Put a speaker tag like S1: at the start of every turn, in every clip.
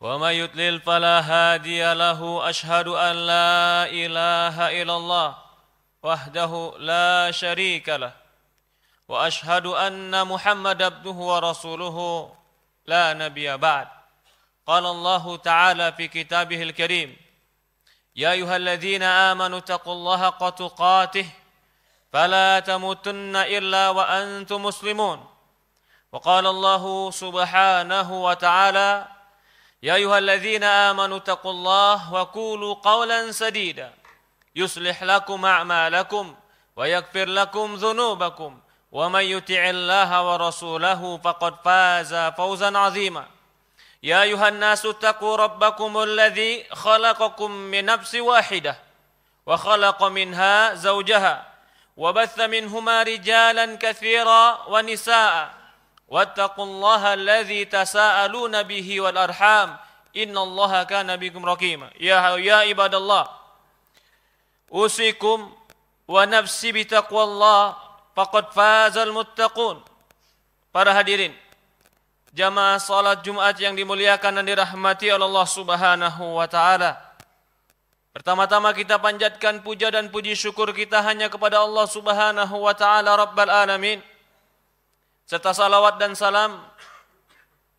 S1: ومن يضلل فلا هادي له أشهد أن لا إله إلا الله وحده لا شريك له وأشهد أن محمد عبده ورسوله لا نبي بعد قال الله تعالى في كتابه الكريم يا أيها الذين آمنوا اتقوا الله حق تقاته فلا تموتن إلا وأنتم مسلمون وقال الله سبحانه وتعالى يا أيها الذين آمنوا اتقوا الله وقولوا قولا سديدا يصلح لكم أعمالكم ويغفر لكم ذنوبكم ومن يطع الله ورسوله فقد فاز فوزا عظيما يا أيها الناس اتقوا ربكم الذي خلقكم من نفس واحدة وخلق منها زوجها وبث منهما رجالا كثيرا ونساء واتقوا الله الذي تساءلون به والارحام ان الله كان بكم رقيما يا يا عباد الله اوصيكم ونفسي بتقوى الله فقد فاز المتقون para hadirin jamaah salat Jumat yang dimuliakan dan dirahmati oleh Allah Subhanahu wa taala Pertama-tama kita panjatkan puja dan puji syukur kita hanya kepada Allah Subhanahu wa taala Rabbal alamin serta salawat dan salam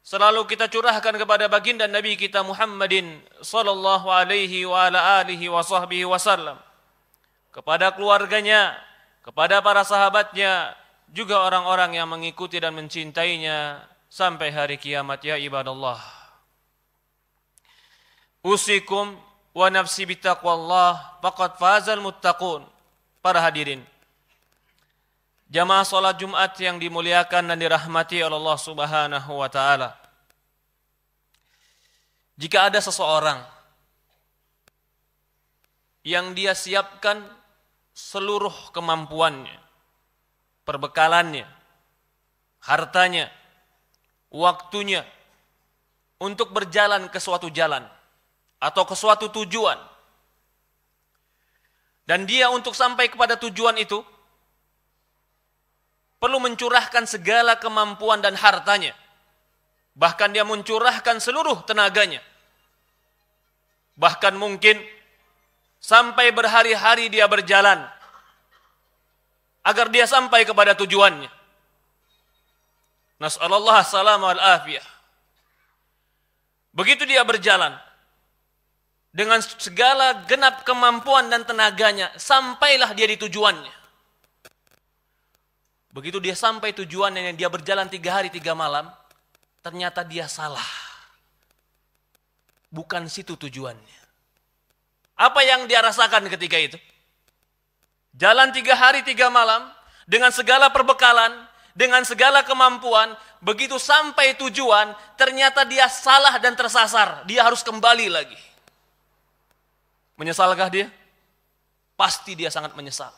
S1: selalu kita curahkan kepada baginda Nabi kita Muhammadin sallallahu alaihi wa ala alihi wa sahbihi wasallam kepada keluarganya, kepada para sahabatnya, juga orang-orang yang mengikuti dan mencintainya sampai hari kiamat ya ibadallah. Usikum wa nafsi bitaqwallah faqad fazal muttaqun. Para hadirin, jamaah salat Jumat yang dimuliakan dan dirahmati oleh Allah Subhanahu wa taala. Jika ada seseorang yang dia siapkan seluruh kemampuannya, perbekalannya, hartanya, waktunya untuk berjalan ke suatu jalan atau ke suatu tujuan. Dan dia untuk sampai kepada tujuan itu perlu mencurahkan segala kemampuan dan hartanya. Bahkan dia mencurahkan seluruh tenaganya. Bahkan mungkin sampai berhari-hari dia berjalan agar dia sampai kepada tujuannya. Nas'alallah salam wal afiyah. Begitu dia berjalan dengan segala genap kemampuan dan tenaganya, sampailah dia di tujuannya. Begitu dia sampai tujuan yang dia berjalan tiga hari tiga malam, ternyata dia salah. Bukan situ tujuannya. Apa yang dia rasakan ketika itu? Jalan tiga hari tiga malam, dengan segala perbekalan, dengan segala kemampuan, begitu sampai tujuan, ternyata dia salah dan tersasar. Dia harus kembali lagi. Menyesalkah dia? Pasti dia sangat menyesal.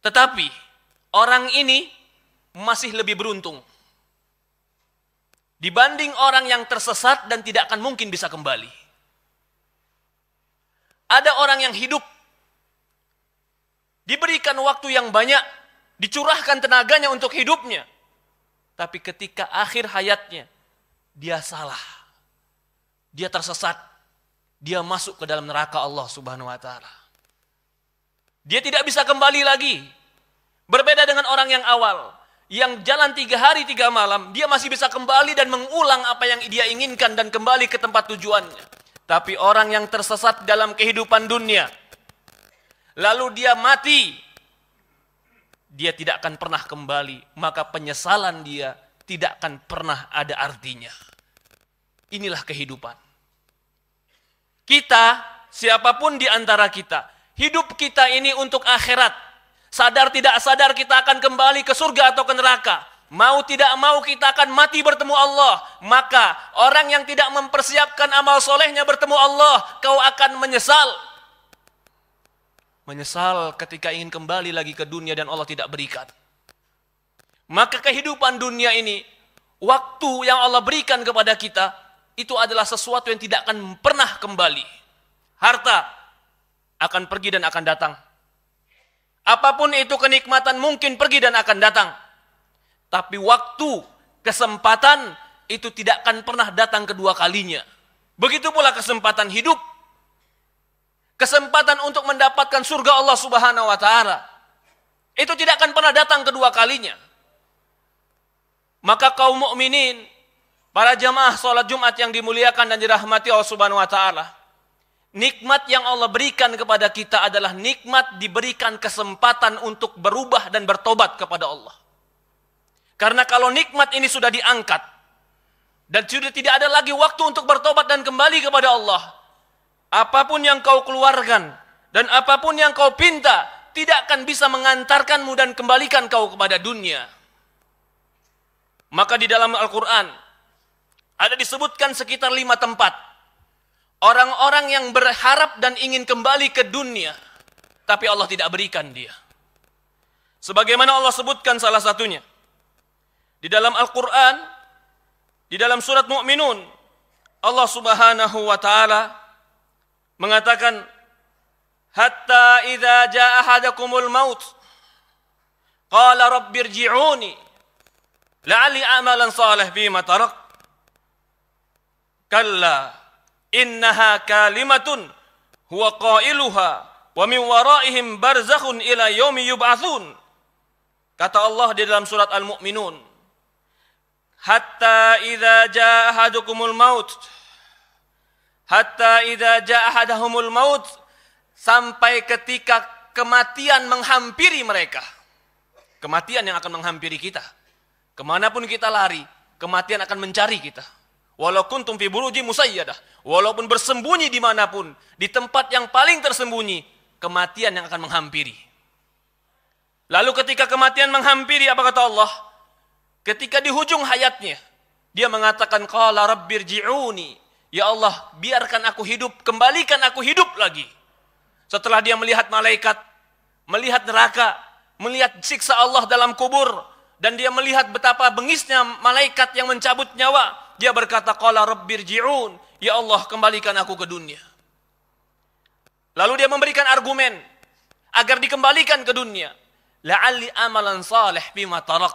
S1: Tetapi orang ini masih lebih beruntung dibanding orang yang tersesat dan tidak akan mungkin bisa kembali. Ada orang yang hidup diberikan waktu yang banyak, dicurahkan tenaganya untuk hidupnya. Tapi ketika akhir hayatnya dia salah. Dia tersesat. Dia masuk ke dalam neraka Allah Subhanahu wa taala. Dia tidak bisa kembali lagi Berbeda dengan orang yang awal, yang jalan tiga hari tiga malam, dia masih bisa kembali dan mengulang apa yang dia inginkan dan kembali ke tempat tujuannya. Tapi orang yang tersesat dalam kehidupan dunia, lalu dia mati, dia tidak akan pernah kembali, maka penyesalan dia tidak akan pernah ada artinya. Inilah kehidupan. Kita, siapapun di antara kita, hidup kita ini untuk akhirat. Sadar tidak sadar kita akan kembali ke surga atau ke neraka. Mau tidak mau kita akan mati bertemu Allah. Maka orang yang tidak mempersiapkan amal solehnya bertemu Allah, kau akan menyesal. Menyesal ketika ingin kembali lagi ke dunia dan Allah tidak berikan. Maka kehidupan dunia ini, waktu yang Allah berikan kepada kita, itu adalah sesuatu yang tidak akan pernah kembali. Harta akan pergi dan akan datang. Apapun itu kenikmatan mungkin pergi dan akan datang. Tapi waktu, kesempatan itu tidak akan pernah datang kedua kalinya. Begitu pula kesempatan hidup. Kesempatan untuk mendapatkan surga Allah Subhanahu wa taala. Itu tidak akan pernah datang kedua kalinya. Maka kaum mukminin, para jamaah sholat Jumat yang dimuliakan dan dirahmati Allah Subhanahu wa taala, Nikmat yang Allah berikan kepada kita adalah nikmat diberikan kesempatan untuk berubah dan bertobat kepada Allah. Karena kalau nikmat ini sudah diangkat dan sudah tidak ada lagi waktu untuk bertobat dan kembali kepada Allah, apapun yang kau keluarkan dan apapun yang kau pinta tidak akan bisa mengantarkanmu dan kembalikan kau kepada dunia. Maka di dalam Al-Quran ada disebutkan sekitar lima tempat Orang-orang yang berharap dan ingin kembali ke dunia, tapi Allah tidak berikan dia. Sebagaimana Allah sebutkan salah satunya. Di dalam Al-Quran, di dalam surat Mu'minun, Allah subhanahu wa ta'ala mengatakan, Hatta idha ja'ahadakumul maut, qala rabbir la'ali amalan salih bima tarak. Kalla innaha kalimatun huwa qailuha wa min waraihim barzakhun ila yaumi yub'atsun kata Allah di dalam surat al Mukminun. hatta idza jaa ahadukumul maut hatta idza jaa ahadahumul maut sampai ketika kematian menghampiri mereka kematian yang akan menghampiri kita kemanapun kita lari kematian akan mencari kita Walaupun tumpi buruji musayyadah. Walaupun bersembunyi dimanapun. Di tempat yang paling tersembunyi. Kematian yang akan menghampiri. Lalu ketika kematian menghampiri apa kata Allah? Ketika di hujung hayatnya. Dia mengatakan. Qala rabbir ji'uni. Ya Allah biarkan aku hidup. Kembalikan aku hidup lagi. Setelah dia melihat malaikat. Melihat neraka. Melihat siksa Allah dalam kubur. Dan dia melihat betapa bengisnya malaikat yang mencabut nyawa dia berkata, Qala rabbirji'un. Ya Allah, kembalikan aku ke dunia. Lalu dia memberikan argumen agar dikembalikan ke dunia. La'alli amalan saleh bima tarak.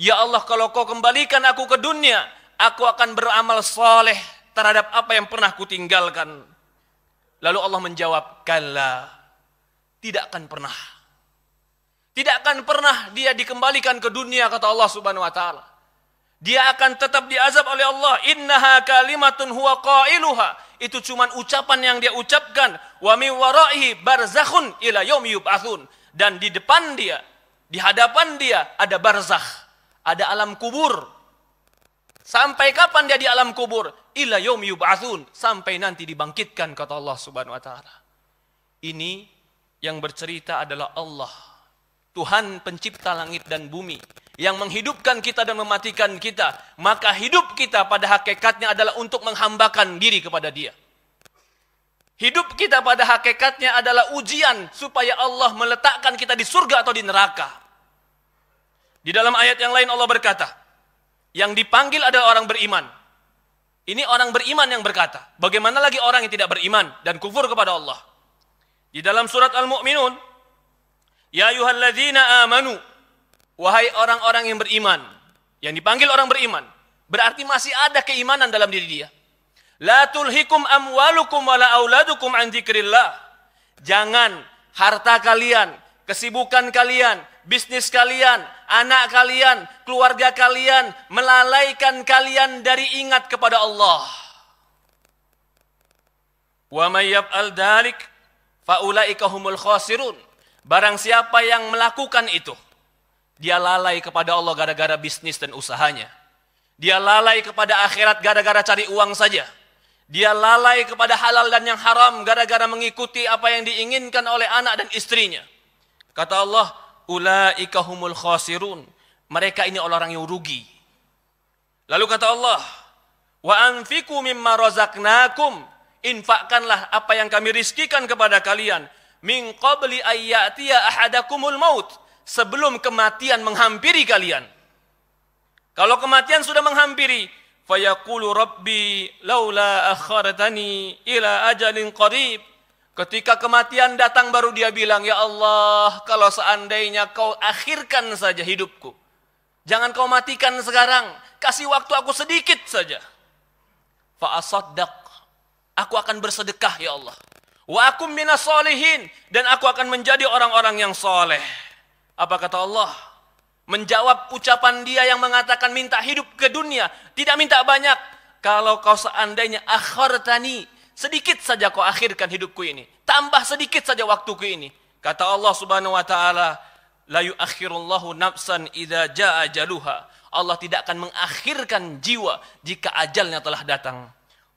S1: Ya Allah, kalau kau kembalikan aku ke dunia, aku akan beramal saleh terhadap apa yang pernah kutinggalkan. Lalu Allah menjawab, kala tidak akan pernah. Tidak akan pernah dia dikembalikan ke dunia, kata Allah subhanahu wa ta'ala. Dia akan tetap diazab oleh Allah. Innaha kalimatun huwa qailuha. Itu cuman ucapan yang dia ucapkan. Wa mi waraihi barzakhun ila yub'atsun. Dan di depan dia, di hadapan dia ada barzakh. Ada alam kubur. Sampai kapan dia di alam kubur? Ila yaumi yub'atsun, sampai nanti dibangkitkan kata Allah Subhanahu wa taala. Ini yang bercerita adalah Allah, Tuhan pencipta langit dan bumi yang menghidupkan kita dan mematikan kita, maka hidup kita pada hakikatnya adalah untuk menghambakan diri kepada Dia. Hidup kita pada hakikatnya adalah ujian supaya Allah meletakkan kita di surga atau di neraka. Di dalam ayat yang lain Allah berkata, yang dipanggil adalah orang beriman. Ini orang beriman yang berkata, bagaimana lagi orang yang tidak beriman dan kufur kepada Allah? Di dalam surat Al-Mu'minun, Ya ayuhalladzina amanu, Wahai orang-orang yang beriman, yang dipanggil orang beriman, berarti masih ada keimanan dalam diri dia. La tulhikum amwalukum wala auladukum an Jangan harta kalian, kesibukan kalian, bisnis kalian, anak kalian, keluarga kalian melalaikan kalian dari ingat kepada Allah. Wa may yaf'al fa ulaika humul khasirun. Barang siapa yang melakukan itu, dia lalai kepada Allah gara-gara bisnis dan usahanya. Dia lalai kepada akhirat gara-gara cari uang saja. Dia lalai kepada halal dan yang haram gara-gara mengikuti apa yang diinginkan oleh anak dan istrinya. Kata Allah, ulaika humul khasirun. Mereka ini orang yang rugi. Lalu kata Allah, wa anfiqu mimma razaqnakum. Infakkanlah apa yang kami riskikan kepada kalian. Min qabli ayyatiya ahadakumul maut sebelum kematian menghampiri kalian. Kalau kematian sudah menghampiri, fayaqulu rabbi laula akhartani ila ajalin qarib. Ketika kematian datang baru dia bilang, "Ya Allah, kalau seandainya kau akhirkan saja hidupku. Jangan kau matikan sekarang, kasih waktu aku sedikit saja." Fa asaddaq. Aku akan bersedekah ya Allah. Wa akum minas solihin dan aku akan menjadi orang-orang yang soleh. Apa kata Allah? Menjawab ucapan dia yang mengatakan minta hidup ke dunia, tidak minta banyak. Kalau kau seandainya akhortani. sedikit saja kau akhirkan hidupku ini. Tambah sedikit saja waktuku ini. Kata Allah Subhanahu wa taala, la yuakhirullahu nafsan idza jaa ajaluha. Allah tidak akan mengakhirkan jiwa jika ajalnya telah datang.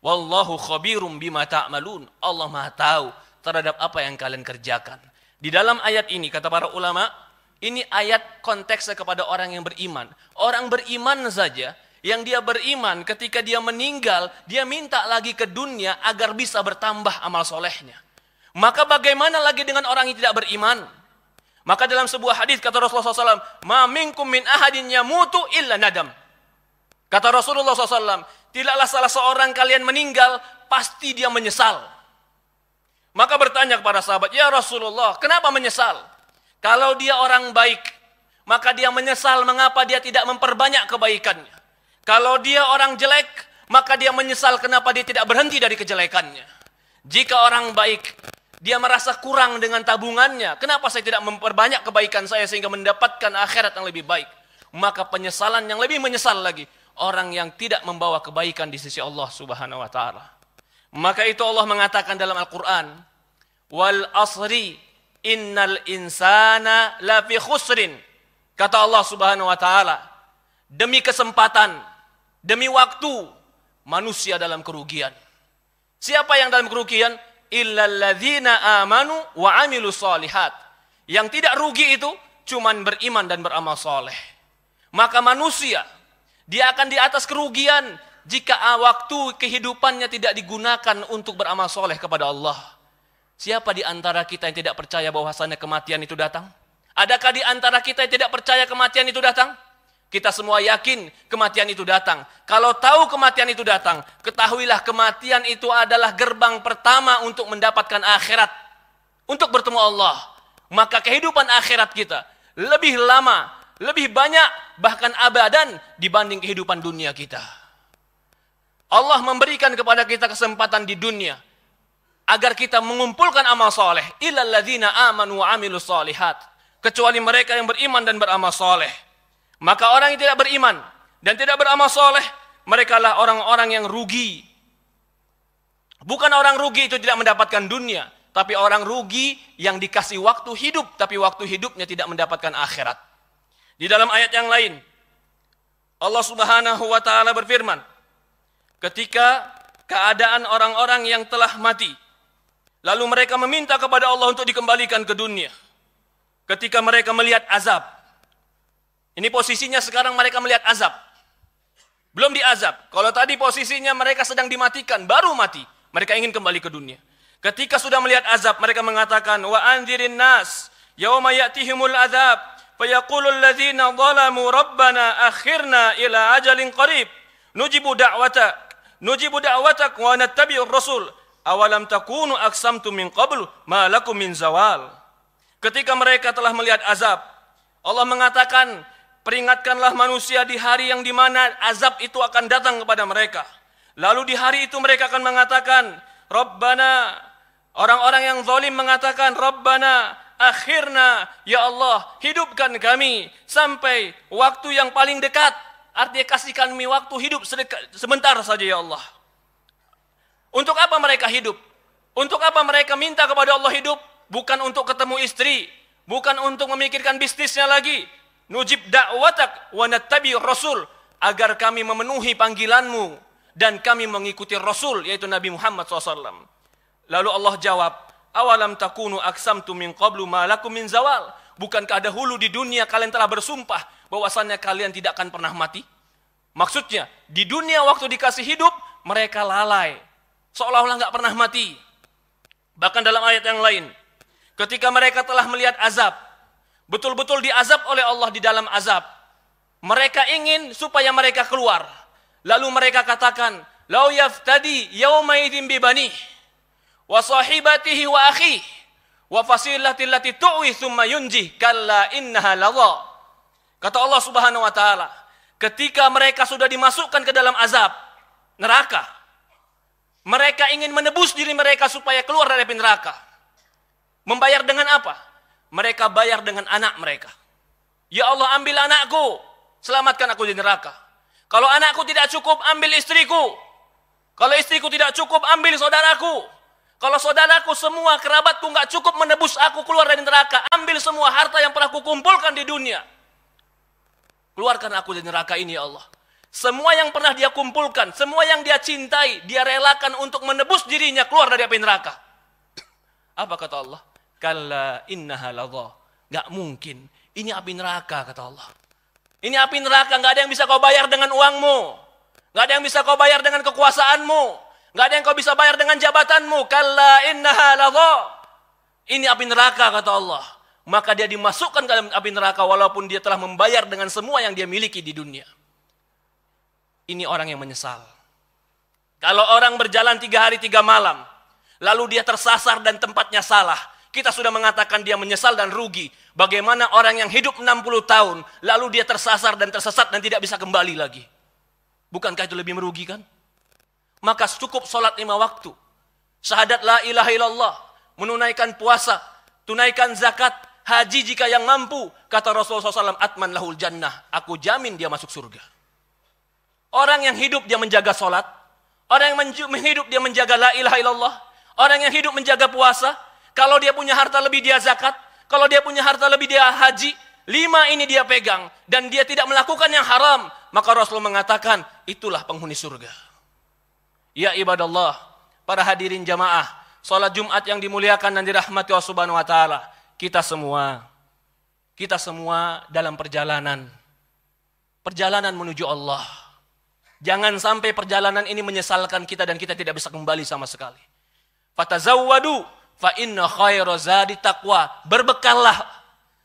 S1: Wallahu khabirum bima ta'malun. Allah Maha tahu terhadap apa yang kalian kerjakan. Di dalam ayat ini kata para ulama, ini ayat konteksnya kepada orang yang beriman. Orang beriman saja, yang dia beriman ketika dia meninggal, dia minta lagi ke dunia agar bisa bertambah amal solehnya. Maka bagaimana lagi dengan orang yang tidak beriman? Maka dalam sebuah hadis kata Rasulullah SAW, Mamingkum min ahadin yamutu illa nadam. Kata Rasulullah SAW, tidaklah salah seorang kalian meninggal, pasti dia menyesal. Maka bertanya kepada sahabat, Ya Rasulullah, kenapa menyesal? Kalau dia orang baik, maka dia menyesal mengapa dia tidak memperbanyak kebaikannya. Kalau dia orang jelek, maka dia menyesal kenapa dia tidak berhenti dari kejelekannya. Jika orang baik, dia merasa kurang dengan tabungannya. Kenapa saya tidak memperbanyak kebaikan saya sehingga mendapatkan akhirat yang lebih baik? Maka penyesalan yang lebih menyesal lagi orang yang tidak membawa kebaikan di sisi Allah Subhanahu wa taala. Maka itu Allah mengatakan dalam Al-Qur'an, "Wal asri innal insana lafi khusrin. Kata Allah Subhanahu wa taala, demi kesempatan, demi waktu, manusia dalam kerugian. Siapa yang dalam kerugian? Illalladzina amanu wa amilu salihat. Yang tidak rugi itu cuman beriman dan beramal soleh. Maka manusia, dia akan di atas kerugian jika waktu kehidupannya tidak digunakan untuk beramal soleh kepada Allah. Siapa di antara kita yang tidak percaya bahwasannya kematian itu datang? Adakah di antara kita yang tidak percaya kematian itu datang? Kita semua yakin kematian itu datang. Kalau tahu kematian itu datang, ketahuilah kematian itu adalah gerbang pertama untuk mendapatkan akhirat. Untuk bertemu Allah. Maka kehidupan akhirat kita lebih lama, lebih banyak, bahkan abadan dibanding kehidupan dunia kita. Allah memberikan kepada kita kesempatan di dunia agar kita mengumpulkan amal soleh. Ilalladzina amanu amilus solihat. Kecuali mereka yang beriman dan beramal soleh. Maka orang yang tidak beriman dan tidak beramal soleh, mereka lah orang-orang yang rugi. Bukan orang rugi itu tidak mendapatkan dunia, tapi orang rugi yang dikasih waktu hidup, tapi waktu hidupnya tidak mendapatkan akhirat. Di dalam ayat yang lain, Allah Subhanahu wa Ta'ala berfirman, "Ketika keadaan orang-orang yang telah mati, Lalu mereka meminta kepada Allah untuk dikembalikan ke dunia. Ketika mereka melihat azab. Ini posisinya sekarang mereka melihat azab. Belum diazab. Kalau tadi posisinya mereka sedang dimatikan, baru mati. Mereka ingin kembali ke dunia. Ketika sudah melihat azab, mereka mengatakan, Wa anzirin nas, yawma ya'tihimul azab, fayaqulul ladhina zalamu rabbana akhirna ila ajalin qarib. Nujibu da'wata, nujibu da'watak wa nattabi'ur rasul awalam takunu aksamtum min qablu ma min zawal. Ketika mereka telah melihat azab, Allah mengatakan, peringatkanlah manusia di hari yang dimana azab itu akan datang kepada mereka. Lalu di hari itu mereka akan mengatakan, Rabbana, orang-orang yang zalim mengatakan, Rabbana, akhirna, ya Allah, hidupkan kami sampai waktu yang paling dekat. Artinya kasihkan kami waktu hidup sedekat, sebentar saja ya Allah. Untuk apa mereka hidup? Untuk apa mereka minta kepada Allah hidup? Bukan untuk ketemu istri, bukan untuk memikirkan bisnisnya lagi. Nujib dakwatak wanatabi tabi rasul agar kami memenuhi panggilanmu dan kami mengikuti rasul yaitu Nabi Muhammad SAW. Lalu Allah jawab, awalam takunu tu min qablu malaku min zawal. Bukankah keada hulu di dunia kalian telah bersumpah bahwasannya kalian tidak akan pernah mati? Maksudnya, di dunia waktu dikasih hidup, mereka lalai seolah-olah nggak pernah mati. Bahkan dalam ayat yang lain, ketika mereka telah melihat azab, betul-betul diazab oleh Allah di dalam azab. Mereka ingin supaya mereka keluar. Lalu mereka katakan, "Lau yaftadi yaumaidin bibani wa sahibatihi wa akhi wa fasilati allati tu'wi thumma yunji kalla innaha lawa." Kata Allah Subhanahu wa taala, ketika mereka sudah dimasukkan ke dalam azab neraka, mereka ingin menebus diri mereka supaya keluar dari neraka. Membayar dengan apa? Mereka bayar dengan anak mereka. Ya Allah ambil anakku, selamatkan aku di neraka. Kalau anakku tidak cukup, ambil istriku. Kalau istriku tidak cukup, ambil saudaraku. Kalau saudaraku semua kerabatku nggak cukup menebus aku keluar dari neraka, ambil semua harta yang pernah kukumpulkan di dunia. Keluarkan aku dari neraka ini ya Allah. Semua yang pernah dia kumpulkan, semua yang dia cintai, dia relakan untuk menebus dirinya keluar dari api neraka. Apa kata Allah? Kalla innaha ladha. Gak mungkin. Ini api neraka, kata Allah. Ini api neraka, gak ada yang bisa kau bayar dengan uangmu. Gak ada yang bisa kau bayar dengan kekuasaanmu. Gak ada yang kau bisa bayar dengan jabatanmu. Kalla innaha ladha. Ini api neraka, kata Allah. Maka dia dimasukkan ke dalam api neraka walaupun dia telah membayar dengan semua yang dia miliki di dunia ini orang yang menyesal. Kalau orang berjalan tiga hari tiga malam, lalu dia tersasar dan tempatnya salah, kita sudah mengatakan dia menyesal dan rugi. Bagaimana orang yang hidup 60 tahun, lalu dia tersasar dan tersesat dan tidak bisa kembali lagi. Bukankah itu lebih merugikan? Maka cukup sholat lima waktu. Syahadat la ilaha illallah. Menunaikan puasa. Tunaikan zakat. Haji jika yang mampu. Kata Rasulullah SAW, Atman lahul jannah. Aku jamin dia masuk surga. Orang yang hidup dia menjaga sholat. Orang yang hidup dia menjaga la ilaha illallah. Orang yang hidup menjaga puasa. Kalau dia punya harta lebih dia zakat. Kalau dia punya harta lebih dia haji. Lima ini dia pegang. Dan dia tidak melakukan yang haram. Maka Rasulullah mengatakan, itulah penghuni surga. Ya ibadallah, para hadirin jamaah, sholat Jumat yang dimuliakan dan dirahmati Allah Subhanahu wa taala. Kita semua kita semua dalam perjalanan perjalanan menuju Allah. Jangan sampai perjalanan ini menyesalkan kita dan kita tidak bisa kembali sama sekali. Fatazawwadu fa inna khaira zadi taqwa. Berbekallah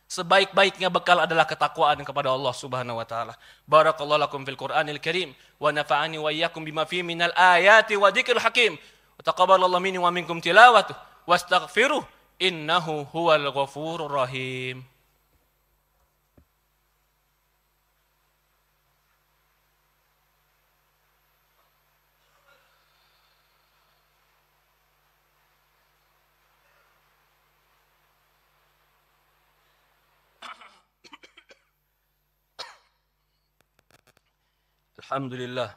S1: sebaik-baiknya bekal adalah ketakwaan kepada Allah Subhanahu wa taala. Barakallahu lakum fil Qur'anil Karim wa nafa'ani wa iyyakum bima fihi minal ayati wa dzikril hakim. Wa taqabbalallahu minni wa minkum tilawatuh wastaghfiruh innahu huwal ghafurur rahim. الحمد لله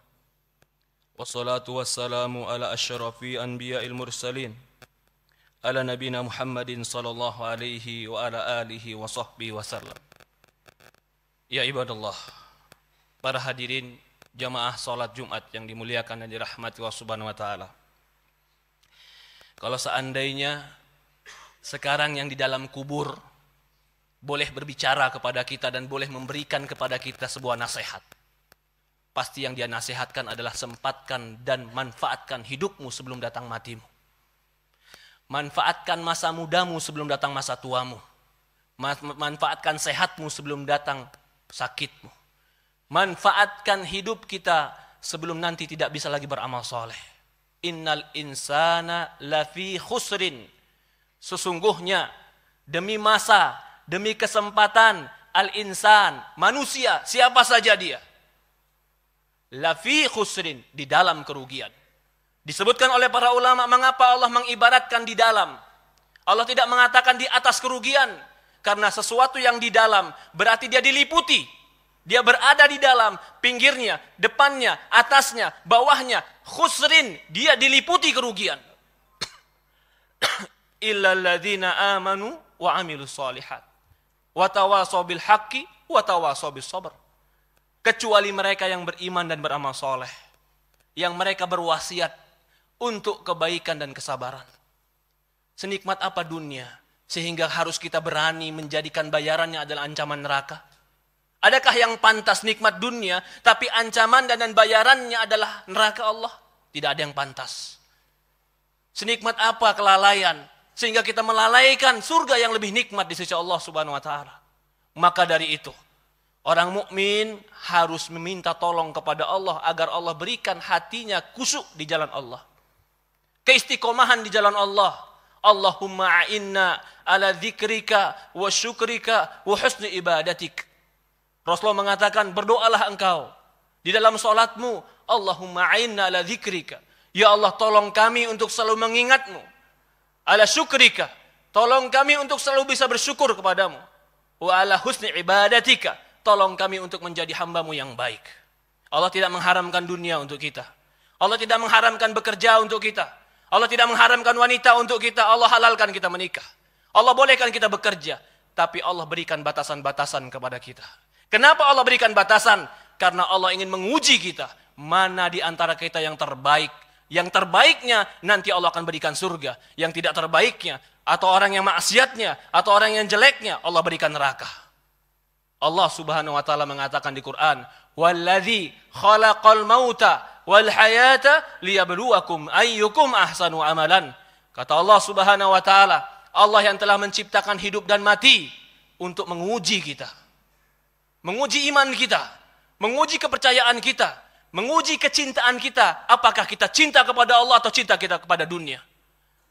S1: والصلاة والسلام على أشرف أنبياء المرسلين على نبينا محمد صلى الله عليه وعلى آله وصحبه وسلم Ya ibadallah Para hadirin jamaah salat Jumat yang dimuliakan dan dirahmati Allah Subhanahu wa taala. Kalau seandainya sekarang yang di dalam kubur boleh berbicara kepada kita dan boleh memberikan kepada kita sebuah nasihat Pasti yang dia nasihatkan adalah sempatkan dan manfaatkan hidupmu sebelum datang matimu. Manfaatkan masa mudamu sebelum datang masa tuamu. Manfaatkan sehatmu sebelum datang sakitmu. Manfaatkan hidup kita sebelum nanti tidak bisa lagi beramal soleh. Innal insana lafi khusrin. Sesungguhnya demi masa, demi kesempatan, al-insan, manusia, siapa saja dia lafi khusrin di dalam kerugian. Disebutkan oleh para ulama mengapa Allah mengibaratkan di dalam. Allah tidak mengatakan di atas kerugian karena sesuatu yang di dalam berarti dia diliputi. Dia berada di dalam pinggirnya, depannya, atasnya, bawahnya, khusrin, dia diliputi kerugian. Illalladzina amanu wa amilus solihat. Wa tawasaw bil haqqi wa tawasaw bis sabr kecuali mereka yang beriman dan beramal soleh, yang mereka berwasiat untuk kebaikan dan kesabaran. Senikmat apa dunia sehingga harus kita berani menjadikan bayarannya adalah ancaman neraka? Adakah yang pantas nikmat dunia tapi ancaman dan, bayarannya adalah neraka Allah? Tidak ada yang pantas. Senikmat apa kelalaian sehingga kita melalaikan surga yang lebih nikmat di sisi Allah Subhanahu wa taala? Maka dari itu Orang mukmin harus meminta tolong kepada Allah agar Allah berikan hatinya kusuk di jalan Allah. Keistiqomahan di jalan Allah. Allahumma a'inna ala dzikrika wa syukrika wa husni ibadatik. Rasulullah mengatakan berdoalah engkau di dalam solatmu. Allahumma a'inna ala dzikrika. Ya Allah tolong kami untuk selalu mengingatmu. Ala syukrika. Tolong kami untuk selalu bisa bersyukur kepadamu. Wa ala husni ibadatika tolong kami untuk menjadi hambamu yang baik. Allah tidak mengharamkan dunia untuk kita. Allah tidak mengharamkan bekerja untuk kita. Allah tidak mengharamkan wanita untuk kita. Allah halalkan kita menikah. Allah bolehkan kita bekerja. Tapi Allah berikan batasan-batasan kepada kita. Kenapa Allah berikan batasan? Karena Allah ingin menguji kita. Mana di antara kita yang terbaik. Yang terbaiknya nanti Allah akan berikan surga. Yang tidak terbaiknya atau orang yang maksiatnya atau orang yang jeleknya Allah berikan neraka. Allah Subhanahu wa taala mengatakan di Quran, "Wallazi khalaqal mauta wal hayata liyabluwakum ayyukum ahsanu amalan." Kata Allah Subhanahu wa taala, Allah yang telah menciptakan hidup dan mati untuk menguji kita. Menguji iman kita, menguji kepercayaan kita, menguji kecintaan kita, apakah kita cinta kepada Allah atau cinta kita kepada dunia.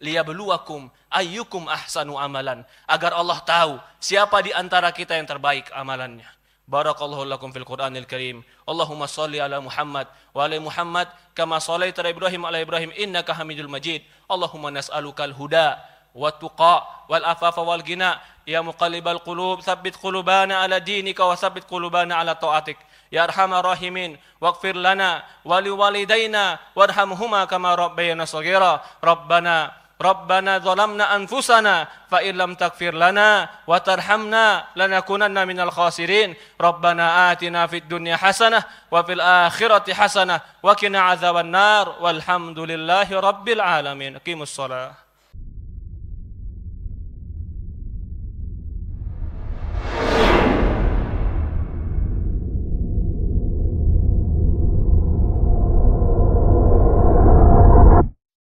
S1: Liyabluwakum ayyukum ahsanu amalan agar Allah tahu siapa di antara kita yang terbaik amalannya. Barakallahu lakum fil Qur'anil Karim. Allahumma shalli ala Muhammad wa ala Muhammad kama shallaita ala Ibrahim ala Ibrahim innaka Hamidul Majid. Allahumma nas'alukal huda wa tuqa wal afafa wal ghina ya muqallibal qulub tsabbit qulubana ala dinika wa tsabbit qulubana ala taatik. Ya arhamar rahimin, waghfir lana wa liwalidayna warhamhuma kama rabbayana shaghira. Rabbana ربنا ظلمنا أنفسنا فإن لم تغفر لنا وترحمنا لنكونن من الخاسرين ربنا آتنا في الدنيا حسنة وفي الآخرة حسنة وقنا عذاب النار والحمد لله رب العالمين قيموا الصلاة